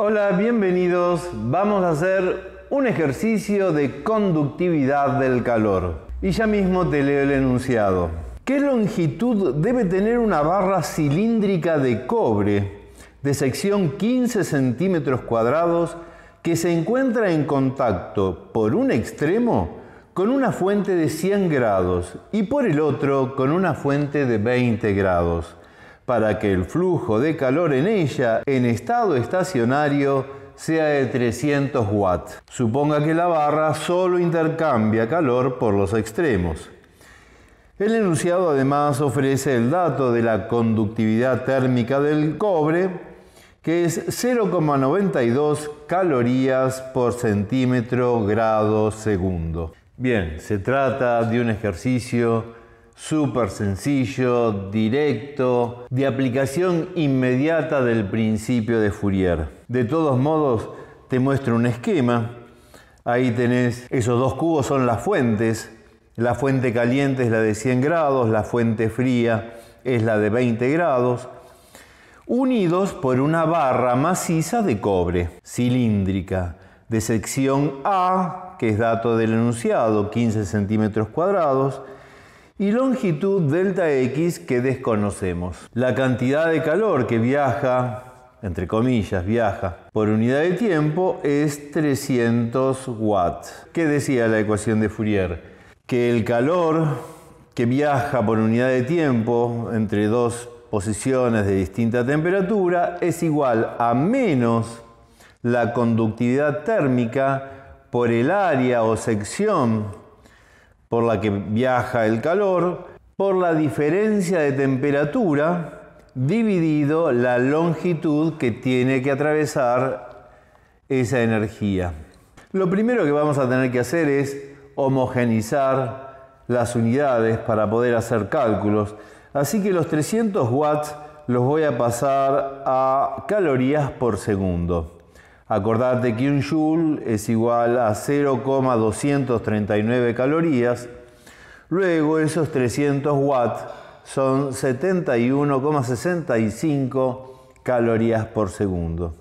Hola, bienvenidos. Vamos a hacer un ejercicio de conductividad del calor. Y ya mismo te leo el enunciado. ¿Qué longitud debe tener una barra cilíndrica de cobre de sección 15 centímetros cuadrados que se encuentra en contacto por un extremo con una fuente de 100 grados y por el otro con una fuente de 20 grados? para que el flujo de calor en ella en estado estacionario sea de 300 watts. Suponga que la barra solo intercambia calor por los extremos. El enunciado además ofrece el dato de la conductividad térmica del cobre, que es 0,92 calorías por centímetro grado segundo. Bien, se trata de un ejercicio súper sencillo, directo, de aplicación inmediata del principio de Fourier. De todos modos, te muestro un esquema. Ahí tenés, esos dos cubos son las fuentes. La fuente caliente es la de 100 grados, la fuente fría es la de 20 grados, unidos por una barra maciza de cobre, cilíndrica, de sección A, que es dato del enunciado, 15 centímetros cuadrados, y longitud delta X que desconocemos. La cantidad de calor que viaja, entre comillas, viaja por unidad de tiempo es 300 watts. ¿Qué decía la ecuación de Fourier? Que el calor que viaja por unidad de tiempo entre dos posiciones de distinta temperatura es igual a menos la conductividad térmica por el área o sección por la que viaja el calor, por la diferencia de temperatura, dividido la longitud que tiene que atravesar esa energía. Lo primero que vamos a tener que hacer es homogenizar las unidades para poder hacer cálculos. Así que los 300 watts los voy a pasar a calorías por segundo. Acordate que un joule es igual a 0,239 calorías. Luego esos 300 watts son 71,65 calorías por segundo.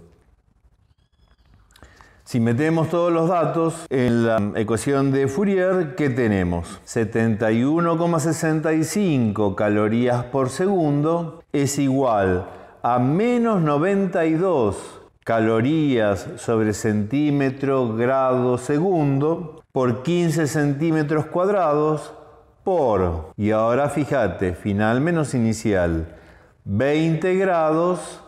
Si metemos todos los datos en la ecuación de Fourier, ¿qué tenemos? 71,65 calorías por segundo es igual a menos 92 calorías sobre centímetro grado segundo por 15 centímetros cuadrados por, y ahora fíjate, final menos inicial, 20 grados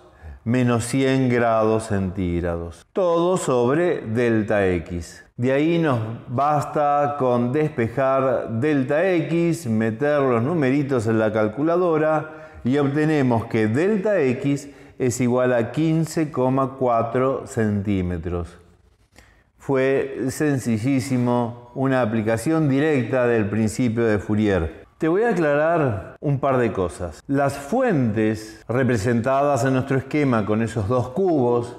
menos 100 grados centígrados. Todo sobre delta X. De ahí nos basta con despejar delta X, meter los numeritos en la calculadora y obtenemos que delta X es igual a 15,4 centímetros. Fue sencillísimo, una aplicación directa del principio de Fourier. Te voy a aclarar un par de cosas. Las fuentes representadas en nuestro esquema con esos dos cubos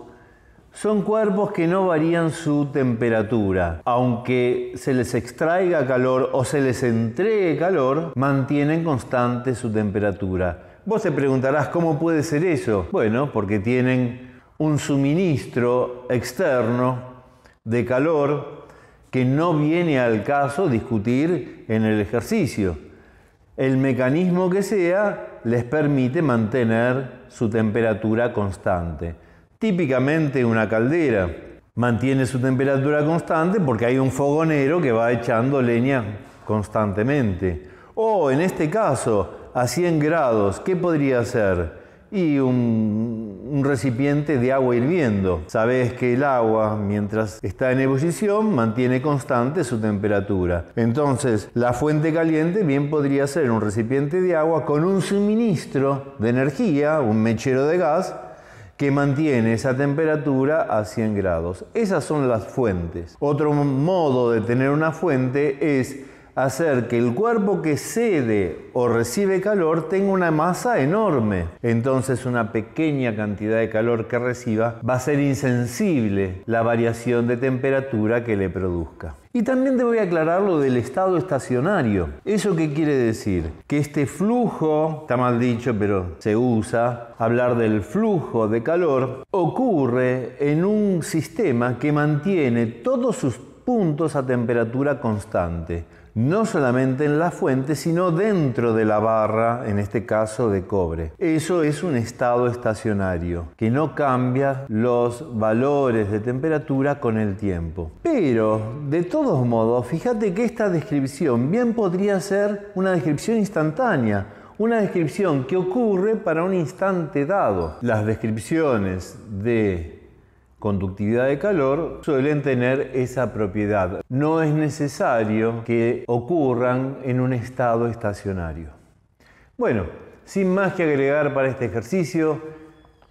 son cuerpos que no varían su temperatura. Aunque se les extraiga calor o se les entregue calor, mantienen constante su temperatura. Vos te preguntarás cómo puede ser eso. Bueno, porque tienen un suministro externo de calor que no viene al caso discutir en el ejercicio. El mecanismo que sea les permite mantener su temperatura constante. Típicamente una caldera mantiene su temperatura constante porque hay un fogonero que va echando leña constantemente. O en este caso, a 100 grados, ¿qué podría ser? Y un, recipiente de agua hirviendo. Sabes que el agua, mientras está en ebullición, mantiene constante su temperatura. Entonces, la fuente caliente bien podría ser un recipiente de agua con un suministro de energía, un mechero de gas, que mantiene esa temperatura a 100 grados. Esas son las fuentes. Otro modo de tener una fuente es hacer que el cuerpo que cede o recibe calor tenga una masa enorme. Entonces una pequeña cantidad de calor que reciba va a ser insensible la variación de temperatura que le produzca. Y también te voy a aclarar lo del estado estacionario. ¿Eso qué quiere decir? Que este flujo, está mal dicho, pero se usa, hablar del flujo de calor, ocurre en un sistema que mantiene todos sus puntos a temperatura constante, no solamente en la fuente, sino dentro de la barra, en este caso de cobre. Eso es un estado estacionario, que no cambia los valores de temperatura con el tiempo. Pero, de todos modos, fíjate que esta descripción bien podría ser una descripción instantánea, una descripción que ocurre para un instante dado. Las descripciones de conductividad de calor suelen tener esa propiedad. No es necesario que ocurran en un estado estacionario. Bueno, sin más que agregar para este ejercicio,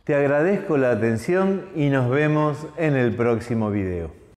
te agradezco la atención y nos vemos en el próximo video.